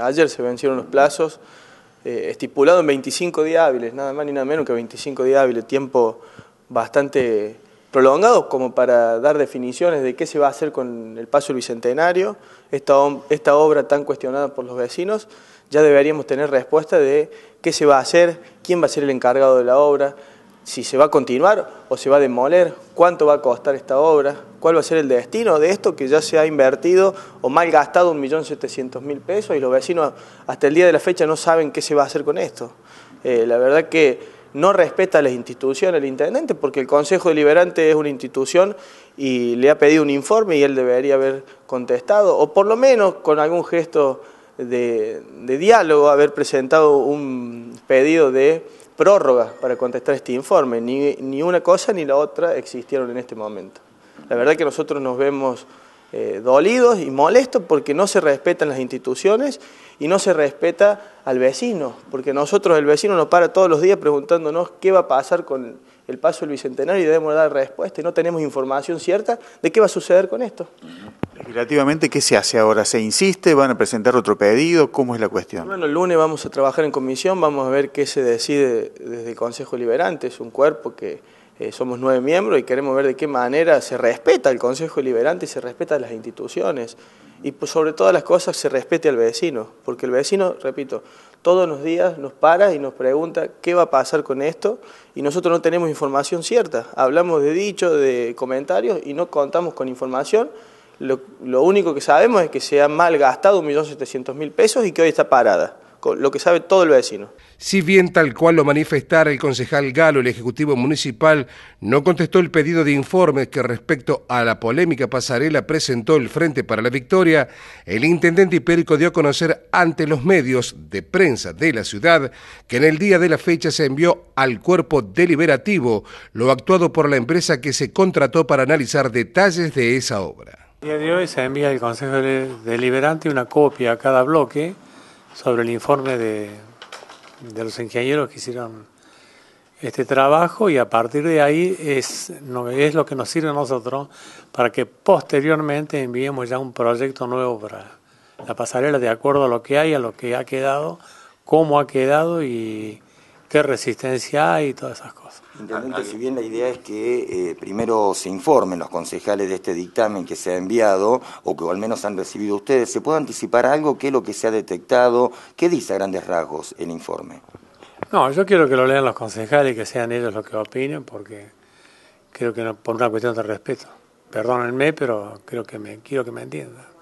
ayer se vencieron los plazos, eh, estipulado en 25 días hábiles, nada más ni nada menos que 25 días hábiles, tiempo bastante prolongado como para dar definiciones de qué se va a hacer con el paso del Bicentenario, esta, esta obra tan cuestionada por los vecinos, ya deberíamos tener respuesta de qué se va a hacer, quién va a ser el encargado de la obra, si se va a continuar o se va a demoler, cuánto va a costar esta obra, cuál va a ser el destino de esto que ya se ha invertido o mal gastado 1.700.000 pesos y los vecinos hasta el día de la fecha no saben qué se va a hacer con esto. Eh, la verdad que no respeta a las instituciones el intendente porque el Consejo Deliberante es una institución y le ha pedido un informe y él debería haber contestado o por lo menos con algún gesto de diálogo haber presentado un pedido de prórroga para contestar este informe. Ni, una cosa ni la otra existieron en este momento. La verdad que nosotros nos vemos eh, dolidos y molestos porque no se respetan las instituciones y no se respeta al vecino, porque nosotros el vecino nos para todos los días preguntándonos qué va a pasar con el paso del Bicentenario y debemos dar respuesta y no tenemos información cierta de qué va a suceder con esto. Relativamente, ¿qué se hace ahora? ¿Se insiste? ¿Van a presentar otro pedido? ¿Cómo es la cuestión? Bueno, el lunes vamos a trabajar en comisión, vamos a ver qué se decide desde el Consejo Liberante. Es un cuerpo que eh, somos nueve miembros y queremos ver de qué manera se respeta el Consejo Liberante y se respeta las instituciones. Y pues, sobre todas las cosas se respete al vecino, porque el vecino, repito, todos los días nos para y nos pregunta qué va a pasar con esto y nosotros no tenemos información cierta. Hablamos de dicho, de comentarios y no contamos con información lo, único que sabemos es que se ha malgastado 1.700.000 pesos y que hoy está parada, lo que sabe todo el vecino. Si bien tal cual lo manifestara el concejal Galo, el Ejecutivo Municipal no contestó el pedido de informes que respecto a la polémica pasarela presentó el Frente para la Victoria, el intendente Hipérico dio a conocer ante los medios de prensa de la ciudad que en el día de la fecha se envió al cuerpo deliberativo lo actuado por la empresa que se contrató para analizar detalles de esa obra. El día de hoy se envía el Consejo Deliberante una copia a cada bloque sobre el informe de, los ingenieros que hicieron este trabajo y a partir de ahí es, es lo que nos sirve a nosotros para que posteriormente enviemos ya un proyecto nuevo para la pasarela de acuerdo a lo que hay, a lo que ha quedado, cómo ha quedado y qué resistencia hay y todas esas cosas. si bien la idea es que eh, primero se informen los concejales de este dictamen que se ha enviado o que al menos han recibido ustedes, ¿se puede anticipar algo? ¿Qué es lo que se ha detectado? ¿Qué dice a grandes rasgos el informe? No, yo quiero que lo lean los concejales y que sean ellos los que opinen porque creo que por una cuestión de respeto. Perdónenme, pero creo que me, quiero que me entiendan.